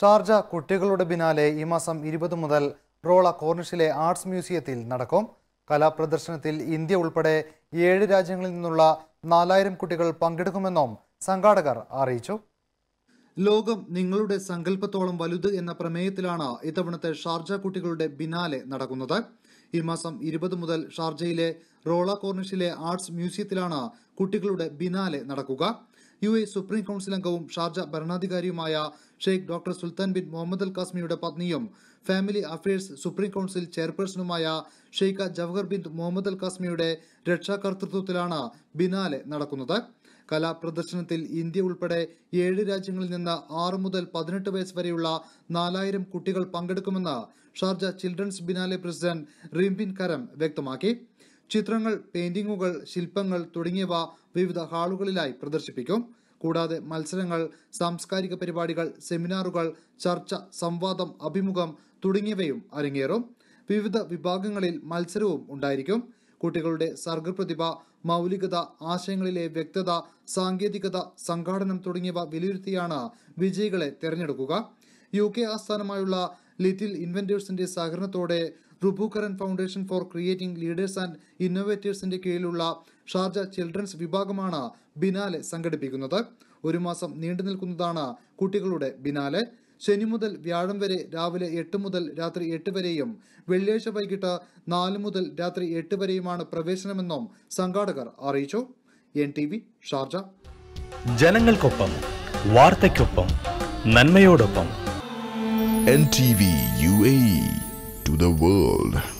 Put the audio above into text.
Sharjah കുട്ടികളുടെ പിന്നാലെ ഈ മാസം ഇരുപത് മുതൽ റോള കോർണിഷിലെ ആർട്സ് മ്യൂസിയത്തിൽ നടക്കും കലാപ്രദർശനത്തിൽ ഇന്ത്യ ഉൾപ്പെടെ ഏഴ് രാജ്യങ്ങളിൽ നിന്നുള്ള നാലായിരം കുട്ടികൾ പങ്കെടുക്കുമെന്നും സംഘാടകർ അറിയിച്ചു ലോകം നിങ്ങളുടെ സങ്കല്പത്തോളം വലുത് എന്ന പ്രമേയത്തിലാണ് ഇത്തവണത്തെ ഷാർജ കുട്ടികളുടെ ബിനാലെ നടക്കുന്നത് ഈ മാസം ഇരുപത് മുതൽ ഷാർജയിലെ റോള കോർണിഷിലെ ആർട്സ് മ്യൂസിയത്തിലാണ് കുട്ടികളുടെ ബിനാലെ നടക്കുക യു എ സുപ്രീം കൌൺസിൽ അംഗവും ഷാർജ ഭരണാധികാരിയുമായ Sheikh doctor Sultan bin Muhammad Al കാസ്മിയുടെ പത്നിയും ഫാമിലി അഫയേഴ്സ് സുപ്രീം കൌൺസിൽ ചെയർപേഴ്സണുമായ Sheikha Jawaher bin Muhammad Al കാസ്മിയുടെ രക്ഷാകർതൃത്വത്തിലാണ് ബിനാലെ നടക്കുന്നത് കലാപ്രദർശനത്തിൽ ഇന്ത്യ ഉൾപ്പെടെ ഏഴ് രാജ്യങ്ങളിൽ നിന്ന് ആറ് മുതൽ പതിനെട്ട് വയസ്സ് വരെയുള്ള നാലായിരം കുട്ടികൾ പങ്കെടുക്കുമെന്ന് Sharjah children's biennale president Reem bin Karam വ്യക്തമാക്കി ചിത്രങ്ങൾ പെയിന്റിങ്ങുകൾ ശില്പങ്ങൾ തുടങ്ങിയവ വിവിധ ഹാളുകളിലായി പ്രദർശിപ്പിക്കും കൂടാതെ മത്സരങ്ങൾ സാംസ്കാരിക പരിപാടികൾ സെമിനാറുകൾ ചർച്ച സംവാദം അഭിമുഖം തുടങ്ങിയവയും അരങ്ങേറും വിവിധ വിഭാഗങ്ങളിൽ മത്സരവും ഉണ്ടായിരിക്കും കുട്ടികളുടെ സർഗപ്രതിഭ മൗലികത ആശയങ്ങളിലെ വ്യക്തത സാങ്കേതികത സംഘാടനം തുടങ്ങിയവ വിലയിരുത്തിയാണ് വിജയികളെ തെരഞ്ഞെടുക്കുക യു കെ ആസ്ഥാനമായുള്ള ലിറ്റിൽ ഇൻവെന്റേഴ്സിന്റെ സഹകരണത്തോടെ റുബുകരൻ foundation for creating leaders and ഇന്നോവേറ്റേഴ്സിന്റെ കീഴിലുള്ള ഷാർജ ചിൽഡ്രൻസ് വിഭാഗമാണ് ബിനാലെ സംഘടിപ്പിക്കുന്നത് ഒരു മാസം നീണ്ടു നിൽക്കുന്നതാണ് കുട്ടികളുടെ ബിനാലെ ശനി മുതൽ വ്യാഴം വരെ രാവിലെ എട്ട് മുതൽ രാത്രി എട്ട് വരെയും വെള്ളിയാഴ്ച വൈകിട്ട് നാല് മുതൽ രാത്രി എട്ട് വരെയുമാണ് പ്രവേശനമെന്നും സംഘാടകർ അറിയിച്ചു എൻ ടി വി ഷാർജ ജനങ്ങൾക്കൊപ്പം വാർത്തയ്ക്കൊപ്പം നന്മയോടൊപ്പം N T V U A to the world.